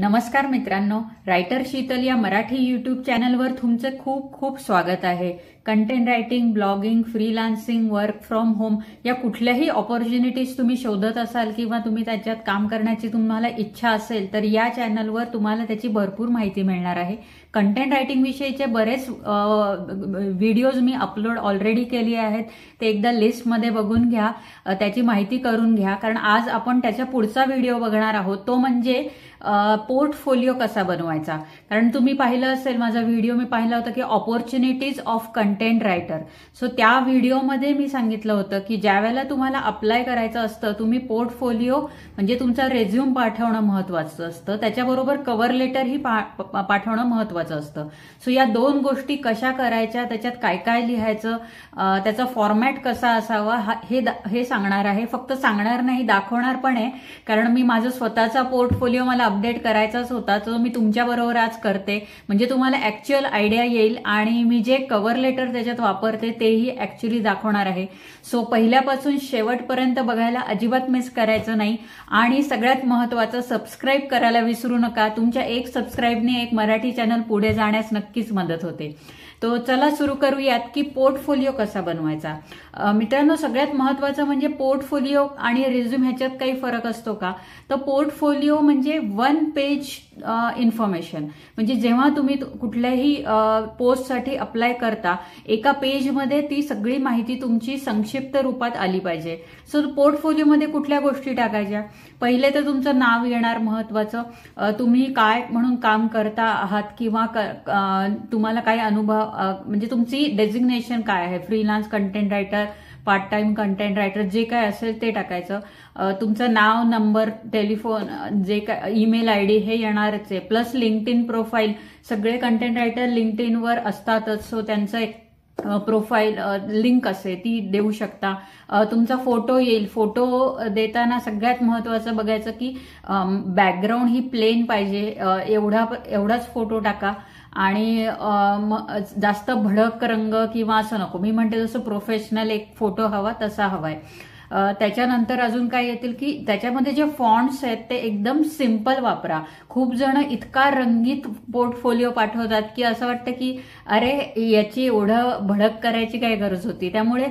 नमस्कार मित्रांनो रायटर शीतल या मराठी युट्यूब चॅनलवर तुमचं खूप खूप स्वागत आहे content writing blogging freelancing work from home या कुठल्याही ऑपॉर्च्युनिटीज तुम्ही शोधत असाल किंवा तुम्ही त्याच्यात काम करण्याची तुम्हाला इच्छा असेल तर या चॅनलवर तुम्हाला त्याची भरपूर माहिती मिळणार आहे कंटेंट रायटिंग विषयीचे बरेच व्हिडिओज मी अपलोड ऑलरेडी केली आहेत ते एकदा लिस्टमध्ये बघून घ्या त्याची माहिती करून घ्या कारण आज आपण त्याच्या पुढचा व्हिडिओ बघणार आहोत तो म्हणजे पोर्टफोलिओ कसा बनवायचा कारण तुम्ही पाहिलं असेल माझा व्हिडिओ मी पाहिला होता की opportunities of content writer so त्या व्हिडिओमध्ये मी सांगितलं होतं की ज्यावेळेला तुम्हाला अप्लाय करायचं असतं तुम्ही पोर्टफोलिओ म्हणजे तुमचा रेझ्युम पाठवणं महत्वाचं असतं त्याच्याबरोबर कव्हर लेटरही पाठवणं महत्वाचं असतं सो या दोन गोष्टी कशा करायच्या त्याच्यात काय काय लिहायचं त्याचा फॉर्मॅट कसा असावा हे हे सांगणार आहे फक्त सांगणार नाही दाखवणार पण आहे कारण मी माझं स्वतःचा पोर्टफोलिओ मला अपडेट करायचाच होता तो मी तुमच्याबरोबर आज करते म्हणजे तुम्हाला ऍक्च्युअल आयडिया येईल आणि मी जे कव्हर लेटर त्याच्यात वापरते तेही ऍक्च्युली दाखवणार आहे सो पहिल्यापासून शेवटपर्यंत बघायला अजिबात मिस करायचं नाही आणि सगळ्यात महत्वाचं सबस्क्राईब करायला विसरू नका तुमच्या एक सबस्क्राईबने एक मराठी चॅनल पुढे जाण्यास नक्कीच मदत होते तो चला सुरू करूयात की पोर्टफोलिओ कसा बनवायचा मित्रांनो सगळ्यात महत्वाचं म्हणजे पोर्टफोलिओ आणि रिझ्युम ह्याच्यात काही फरक असतो का तर पोर्टफोलिओ म्हणजे वन पेज इन्फॉर्मेशन म्हणजे जेव्हा तुम्ही कुठल्याही पोस्टसाठी अप्लाय करता एका पेजमध्ये ती सगळी माहिती तुमची संक्षिप्त रूपात आली पाहिजे सो पोर्टफोलिओमध्ये कुठल्या गोष्टी टाकायच्या पहिले तर तुमचं नाव येणार महत्वाचं तुम्ही काय म्हणून काम करता आहात किंवा तुम्हाला काय अनुभव म्हणजे तुमची डेजिग्नेशन काय आहे freelance content writer part time content writer जे काय असेल ते टाकायचं तुमचं नाव नंबर टेलिफोन जे काय ईमेल आय डी हे येणारच आहे प्लस इन प्रोफाईल सगळे कंटेंट रायटर इनवर असतातच सो त्यांचं एक प्रोफाईल लिंक असे ती देऊ शकता तुमचा फोटो येईल फोटो देताना सगळ्यात महत्वाचं बघायचं की बॅकग्राऊंड ही प्लेन पाहिजे एवढा एवढाच फोटो टाका आणि जास्त भडक रंग किंवा असं नको मी म्हणते जसं प्रोफेशनल एक फोटो हवा तसा हवाय त्याच्यानंतर अजून काय येतील की त्याच्यामध्ये जे फॉन्ट्स आहेत ते एकदम सिम्पल वापरा खूप जण इतका रंगीत पोर्टफोलिओ पाठवतात की असं वाटतं की अरे याची एवढं भडक करायची काय गरज होती त्यामुळे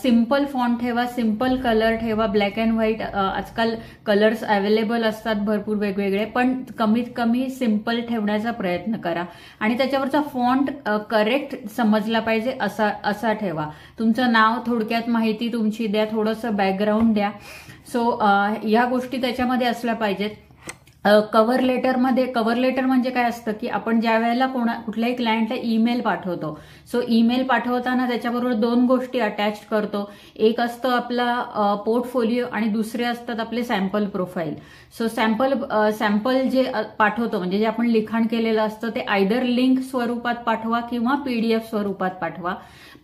सिंपल फॉन्ट ठेवा सिंपल कलर ठेवा ब्लॅक अँड व्हाईट आजकाल कलर्स अवेलेबल असतात भरपूर वेगवेगळे पण कमीत कमी सिंपल ठेवण्याचा प्रयत्न करा आणि त्याच्यावरचा फॉन्ट करेक्ट समजला पाहिजे असा असा ठेवा तुमचं नाव थोडक्यात माहिती तुमची द्या थोडं थोडंसं बॅकग्राऊंड द्या सो या गोष्टी त्याच्यामध्ये असल्या पाहिजेत कव्हर लेटरमध्ये कव्हर लेटर म्हणजे काय असतं की आपण ज्या वेळेला कोणा कुठल्याही क्लायंटला ईमेल पाठवतो सो ईमेल पाठवताना त्याच्याबरोबर दोन गोष्टी अटॅच करतो एक असतं आपला पोर्टफोलिओ आणि दुसरे असतात आपले sample profile so sample sample जे पाठवतो म्हणजे जे आपण लिखाण केलेलं असतं ते आयदर लिंक स्वरूपात पाठवा किंवा पीडीएफ स्वरूपात पाठवा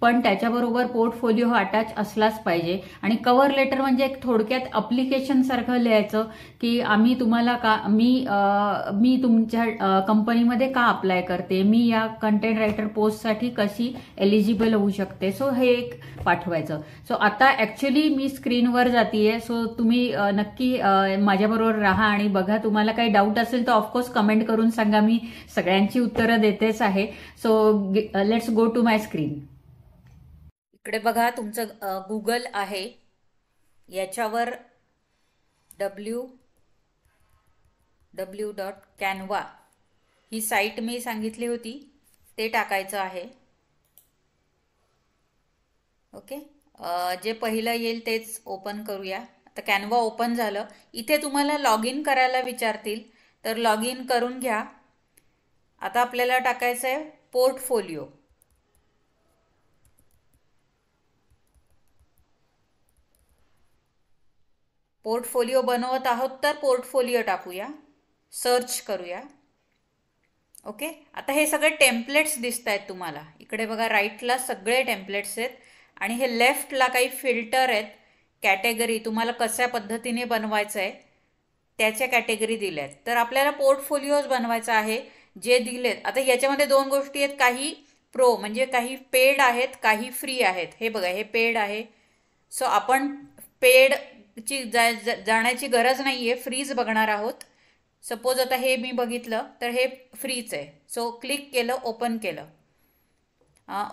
पण त्याच्याबरोबर पोर्टफोलिओ हा अटॅच असलाच पाहिजे आणि कव्हर लेटर म्हणजे एक थोडक्यात अप्लिकेशन सारखं लिहायचं की आम्ही तुम्हाला का मी आ, मी तुमच्या कंपनीमध्ये का अप्लाय करते मी या कंटेंट रायटर पोस्टसाठी कशी एलिजिबल होऊ शकते सो हे एक पाठवायचं सो आता ऍक्च्युली मी स्क्रीनवर जातीये सो तुम्ही नक्की माझ्याबरोबर राहा आणि बघा तुम्हाला काही डाऊट असेल तर ऑफकोर्स कमेंट करून सांगा मी सगळ्यांची उत्तरं देतेच आहे so let's go to my screen इकडे बघा तुमचं गुगल आहे याच्यावर डब्ल्यू डब्ल्यू डॉट कॅनवा ही साईट मी सांगितली होती ते टाकायचं आहे ओके जे पहिलं येईल तेच ओपन करूया आता कॅनवा ओपन झालं इथे तुम्हाला लॉग इन करायला विचारतील तर लॉग इन करून घ्या आता आपल्याला टाकायचं आहे पोर्टफोलिओ पोर्टफोलिओ बनवत आहोत तर पोर्टफोलिओ टाकूया सर्च करूया ओके आता हे सगळे टेम्पलेट्स दिसत आहेत तुम्हाला इकडे बघा राईटला सगळे टेम्पलेट्स आहेत आणि हे लेफ्टला काही फिल्टर आहेत कॅटेगरी तुम्हाला कशा पद्धतीने बनवायचं आहे त्याच्या कॅटेगरी दिल्या आहेत तर आपल्याला पोर्टफोलिओज बनवायचा आहे जे दिलेत आता याच्यामध्ये दोन गोष्टी आहेत काही प्रो म्हणजे काही पेड आहेत काही फ्री आहेत हे बघा हे पेड आहे सो आपण पेडची जा जाण्याची गरज नाही आहे फ्रीज बघणार आहोत सपोज आता हे मी बघितलं तर हे फ्रीच आहे सो क्लिक केलं ओपन केलं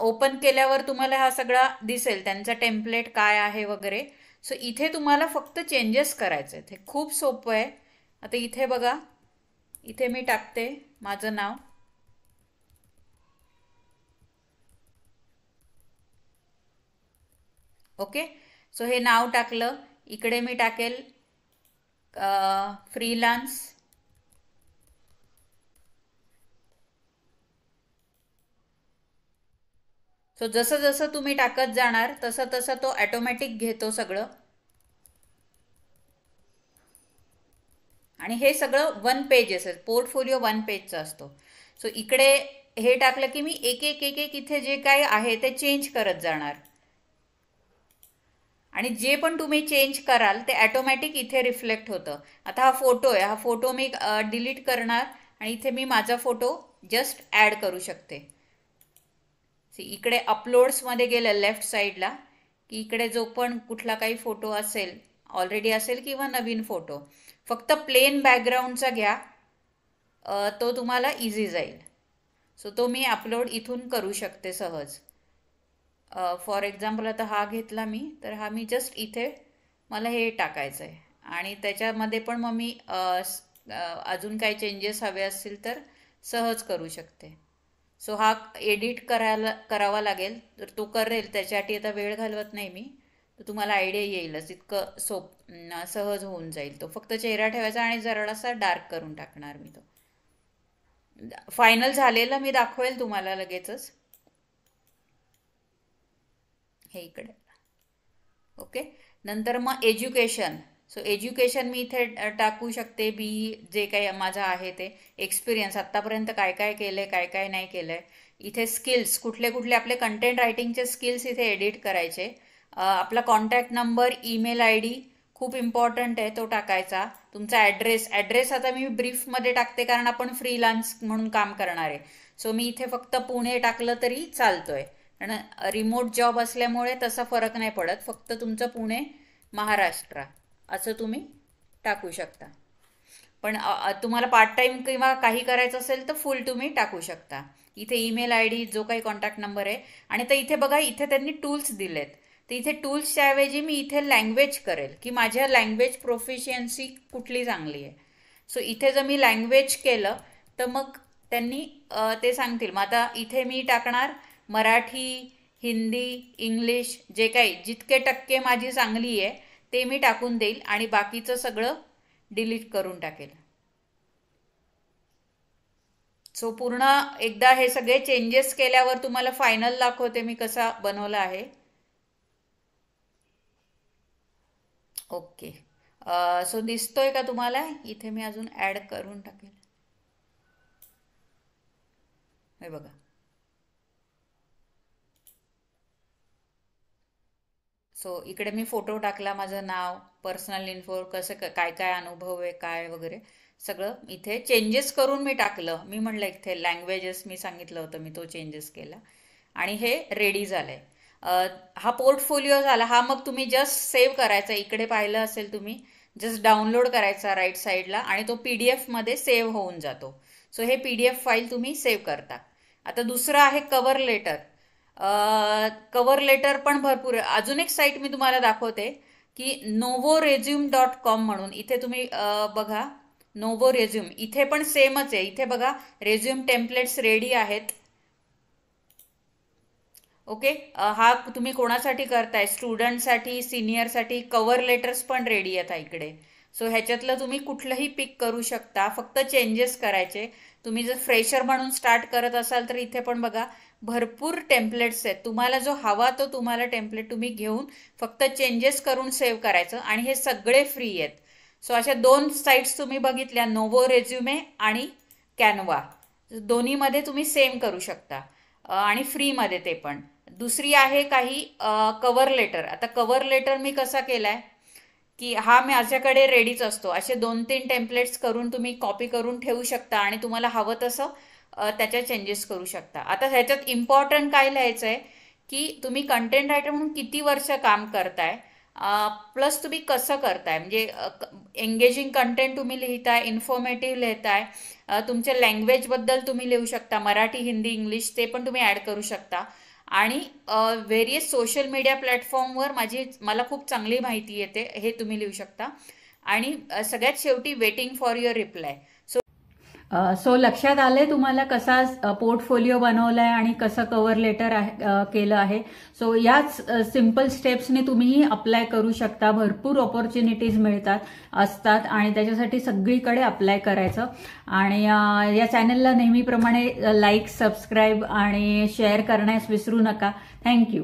ओपन केल्यावर तुम्हाला हा सगळा दिसेल त्यांचा टेम्पलेट काय आहे वगैरे सो इथे तुम्हाला फक्त चेंजेस करायचे आहेत हे खूप सोपं आहे आता इथे बघा इथे मी टाकते माझं नाव ओके सो हे नाव टाकलं इकडे मी टाकेल फ्रीलान्स सो जसं जसं तुम्ही टाकत जाणार तसं तसं तो ॲटोमॅटिक घेतो सगळं आणि हे सगळं वन पेज असेल पोर्टफोलिओ वन पेजचा असतो सो इकडे हे टाकलं की मी एक एक एक एक इथे जे काय आहे ते चेंज करत जाणार आणि जे पण तुम्ही चेंज कराल ते ॲटोमॅटिक इथे रिफ्लेक्ट होतं आता हा फोटो आहे हा फोटो मी डिलीट करणार आणि इथे मी माझा फोटो जस्ट ॲड करू शकते इकडे अपलोड्समध्ये गेलं लेफ्ट साईडला की इकडे जो पण कुठला काही फोटो असेल ऑलरेडी असेल किंवा नवीन फोटो फक्त प्लेन बॅकग्राऊंडचा घ्या तो तुम्हाला इझी जाईल सो तो मी अपलोड इथून करू शकते सहज फॉर एक्झाम्पल आता हा घेतला मी तर हा मी जस्ट इथे मला हे टाकायचं आहे आणि त्याच्यामध्ये पण मग मी अजून काही चेंजेस हवे असतील तर सहज करू शकते सो हा एडिट करायला करावा लागेल तर तो करेल त्याच्यासाठी आता वेळ घालवत नाही मी तर तुम्हाला आयडिया येईलच इतकं सोप सहज होऊन जाईल तो फक्त चेहरा ठेवायचा आणि जरासा डार्क करून टाकणार मी तो फायनल झालेला मी दाखवेल तुम्हाला लगेचच हे इकडे ओके नंतर मग एज्युकेशन सो एज्युकेशन मी इथे टाकू शकते बी जे काही माझं आहे ते एक्सपिरियन्स आत्तापर्यंत काय काय केलं आहे काय काय नाही केलं आहे इथे स्किल्स कुठले कुठले आपले कंटेंट रायटिंगचे स्किल्स इथे एडिट करायचे आपला contact number email I D खूप इम्पॉर्टंट आहे तो टाकायचा तुमचा ॲड्रेस ॲड्रेस आता मी ब्रीफमध्ये टाकते कारण आपण फ्रीलान्स म्हणून काम करणार आहे सो मी इथे फक्त पुणे टाकलं तरी चालतो आहे कारण रिमोट जॉब असल्यामुळे तसा फरक नाही पडत फक्त तुमचं पुणे महाराष्ट्र असं तुम्ही टाकू शकता पण तुम्हाला पार्ट टाईम किंवा काही करायचं असेल तर फुल तुम्ही टाकू शकता इथे ईमेल आय डी जो काही कॉन्टॅक्ट नंबर आहे आणि तर इथे बघा इथे त्यांनी टूल्स दिलेत तर इथे टूल्सच्या ऐवजी मी इथे लँग्वेज करेल की माझ्या लँग्वेज प्रोफिशियन्सी कुठली चांगली आहे सो इथे जर मी लँग्वेज केलं तर मग त्यांनी ते सांगतील मग आता इथे मी टाकणार मराठी हिंदी इंग्लिश जे काही जितके टक्के माझी चांगली आहे ते मी टाकून देईल आणि बाकीचं सगळं डिलीट करून टाकेल सो पूर्ण एकदा हे सगळे चेंजेस केल्यावर तुम्हाला फायनल दाखवते मी कसा बनवला आहे ओके सो दिसतोय का तुम्हाला इथे मी अजून ॲड करून टाकेल हे बघा सो इकडे मी फोटो टाकला माझं नाव पर्सनल इन्फो कसं काय काय अनुभव आहे काय वगैरे सगळं इथे चेंजेस करून मी टाकलं मी म्हटलं इथे लँग्वेजेस मी सांगितलं होतं मी तो चेंजेस केला आणि हे रेडी झालं आहे हा पोर्टफोलिओ झाला हा मग तुम्ही जस्ट सेव्ह करायचा इकडे पाहिलं असेल तुम्ही जस्ट डाउनलोड करायचा राईट साईडला आणि तो पी डी एफमध्ये सेव्ह होऊन जातो सो हे पी डी एफ फाईल तुम्ही सेव्ह करता आता दुसरं आहे कवर लेटर कवर लेटर पण भरपूर अजून एक साईट मी तुम्हाला दाखवते की नोवो रेझ्युम डॉट कॉम म्हणून इथे तुम्ही बघा नोवो रेझ्युम इथे पण सेमच आहे इथे बघा रेझ्युम टेम्पलेट्स रेडी आहेत ओके हा तुम्ही कोणासाठी करताय स्टुडंटसाठी सिनियरसाठी कवर लेटर्स पण रेडी आहेत इकडे सो ह्याच्यातलं तुम्ही कुठलंही पिक करू शकता फक्त चेंजेस करायचे तुम्ही जर फ्रेशर म्हणून स्टार्ट करत असाल तर इथे पण बघा भरपूर टेम्पलेट्स आहेत तुम्हाला जो हवा तो तुम्हाला टेम्पलेट तुम्ही घेऊन फक्त चेंजेस करून सेव्ह करायचं आणि हे सगळे फ्री आहेत सो अशा दोन साईट्स तुम्ही बघितल्या नोवो रेझ्युमे आणि कॅनवा दोन्हीमध्ये तुम्ही सेम करू शकता आणि फ्रीमध्ये ते पण दुसरी आहे काही कवर लेटर आता कवर लेटर मी कसा केला आहे की हा माझ्याकडे रेडीच असतो असे दोन तीन टेम्पलेट्स करून तुम्ही कॉपी करून ठेवू शकता आणि तुम्हाला हवं तसं त्याच्या चेंजेस करू शकता आता ह्याच्यात इम्पॉर्टंट काय लिहायचं आहे की तुम्ही कंटेंट रायटर म्हणून किती वर्ष काम करताय प्लस तुम्ही कसं करताय म्हणजे एंगेजिंग कंटेंट तुम्ही लिहिताय इन्फॉर्मेटिव्ह लिहिताय तुमच्या लँग्वेजबद्दल तुम्ही लिहू शकता मराठी हिंदी इंग्लिश ते पण तुम्ही ॲड करू शकता आणि व्हेरियस सोशल मीडिया प्लॅटफॉर्मवर माझी मला खूप चांगली माहिती येते हे तुम्ही लिहू शकता आणि सगळ्यात शेवटी waiting for your reply so लक्षात आलंय तुम्हाला कसा पोर्टफोलिओ बनवलाय आणि कसं कव्हर लेटर केलं आहे सो याच सिम्पल स्टेप्सने तुम्हीही अप्लाय करू शकता भरपूर ऑपॉर्च्युनिटीज मिळतात असतात आणि त्याच्यासाठी सगळीकडे अप्लाय करायचं आणि या चॅनलला नेहमीप्रमाणे लाईक सबस्क्राईब आणि शेअर करण्यास विसरू नका थँक्यू